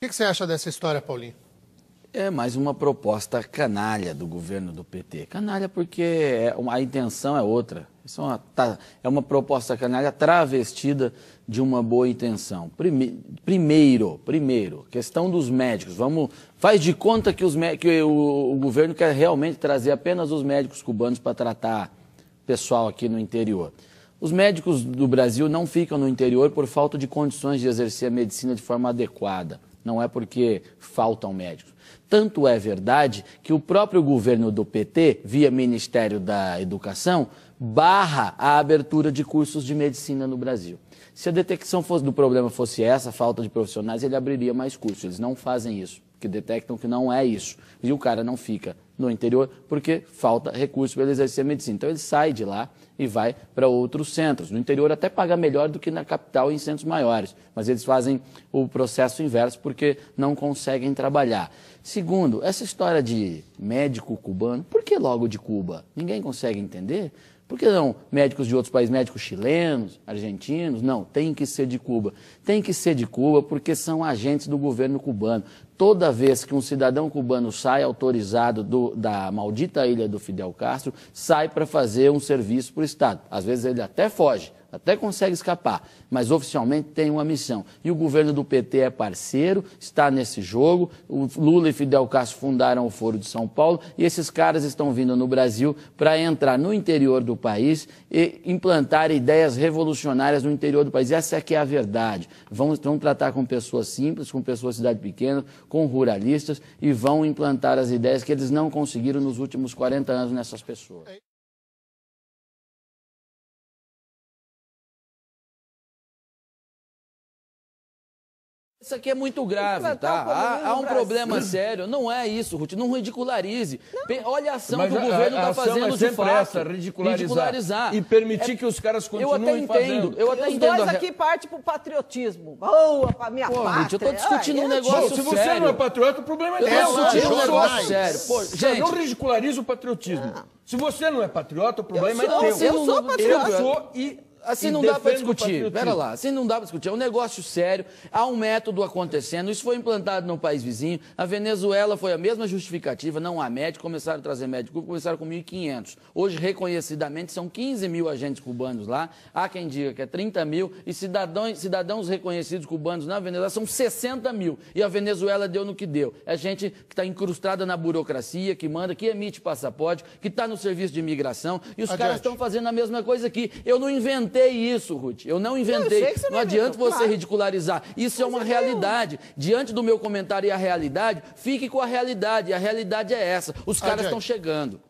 O que, você acha dessa história, Paulinho? É mais uma proposta canalha do governo do PT. Canalha porque é a intenção é outra. Isso é, uma, tá, é uma proposta canalha travestida de uma boa intenção. Prime, primeiro, primeiro, questão dos médicos. Vamos faz de conta que, os, que o, o governo quer realmente trazer apenas os médicos cubanos para tratar pessoal aqui no interior. Os médicos do Brasil não ficam no interior por falta de condições de exercer a medicina de forma adequada não é porque faltam médicos. Tanto é verdade que o próprio governo do PT, via Ministério da Educação, barra a abertura de cursos de medicina no Brasil. Se a detecção fosse, do problema fosse essa, falta de profissionais, ele abriria mais cursos. Eles não fazem isso que detectam que não é isso. E o cara não fica no interior porque falta recurso para ele exercer a medicina. Então ele sai de lá e vai para outros centros. No interior até paga melhor do que na capital em centros maiores, mas eles fazem o processo inverso porque não conseguem trabalhar. Segundo, essa história de médico cubano, por que logo de Cuba? Ninguém consegue entender. Por que não médicos de outros países, médicos chilenos, argentinos? Não, tem que ser de Cuba. Tem que ser de Cuba porque são agentes do governo cubano. Toda vez que um cidadão cubano sai autorizado do, da maldita ilha do Fidel Castro, sai para fazer um serviço para o Estado. Às vezes ele até foge, até consegue escapar, mas oficialmente tem uma missão. E o governo do PT é parceiro, está nesse jogo. O Lula e Fidel Castro fundaram o Foro de São Paulo e esses caras estão vindo no Brasil para entrar no interior do país e implantar ideias revolucionárias no interior do país. Essa é que é a verdade. Vão, vão tratar com pessoas simples, com pessoas de cidade pequena, com ruralistas e vão implantar as ideias que eles não conseguiram nos últimos 40 anos nessas pessoas. Isso aqui é muito grave, tá? Há, há um problema uhum. sério. Não é isso, Ruth. Não ridicularize. Não. Olha a ação Mas que o governo está fazendo é de fato. Essa, ridicularizar. ridicularizar. E permitir é... que os caras continuem eu até entendo, Eu até Os entendo. dois aqui partem o patriotismo. Boa, para minha Pô, pátria. Ruth, eu estou discutindo um negócio sério. Se você sério. não é patriota, o problema é eu não, discutindo um negócio sério. Pô, gente, não ridicularize o patriotismo. Ah. Se você não é patriota, o problema eu é sou, é teu. Eu sou patriota. Eu sou e Assim não dá para discutir. Pera lá, assim não dá para discutir. É um negócio sério, há um método acontecendo. Isso foi implantado no país vizinho. A Venezuela foi a mesma justificativa, não há médico. Começaram a trazer médico, começaram com 1.500. Hoje, reconhecidamente, são 15 mil agentes cubanos lá. Há quem diga que é 30 mil. E cidadãos, cidadãos reconhecidos cubanos na Venezuela são 60 mil. E a Venezuela deu no que deu. É gente que está incrustada na burocracia, que manda, que emite passaporte, que está no serviço de imigração. E os Adiante. caras estão fazendo a mesma coisa aqui. Eu não invento inventei isso, Ruth. Eu não inventei. Eu não, não adianta você claro. ridicularizar. Isso é Mas é uma então- realidade. Diante do meu comentário e a realidade, fique com a realidade. E a realidade é essa. Os caras estão chegando.